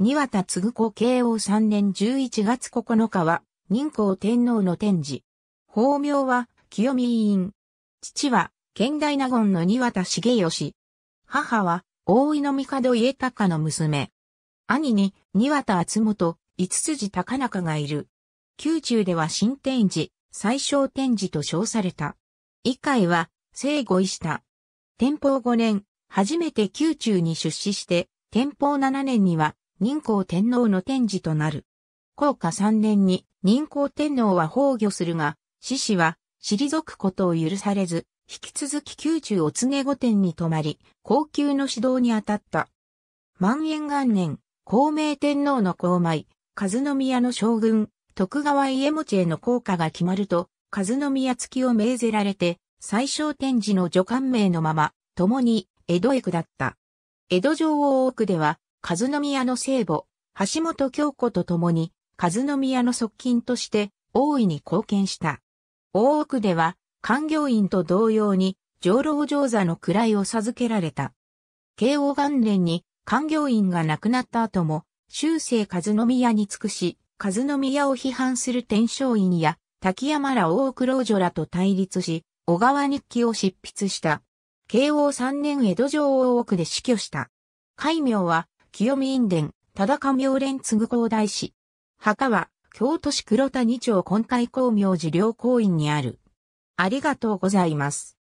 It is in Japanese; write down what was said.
庭田継子慶応3年11月9日は、任皇天皇の天示。法名は、清見委員。父は、県大納言の庭田重義。母は、大井の帝家隆の娘。兄に、庭田厚本、五筋高中がいる。宮中では新天寺、最小天寺と称された。以下は、生後医した。天保5年、初めて宮中に出資して、天保7年には、仁光天皇の天示となる。皇下3年に仁光天皇は崩御するが、獅子は退くことを許されず、引き続き宮中お告げ御殿に泊まり、高級の指導に当たった。万延元年、孔明天皇の皇米、和宮の将軍、徳川家持への降下が決まると、和宮付きを命ぜられて、最小天示の助官名のまま、共に江戸へ下った。江戸城大奥では、和宮の聖母、橋本京子と共に、和宮の側近として大いに貢献した。大奥では、官業員と同様に、上老上座の位を授けられた。慶応元年に、官業員が亡くなった後も、修正和宮に尽くし、和宮を批判する天正院や、滝山ら大奥老女らと対立し、小川日記を執筆した。慶応三年江戸城大奥で死去した。戒名は、清見院殿、忠上明蓮継皇大師。墓は、京都市黒谷町根海光明寺良公院にある。ありがとうございます。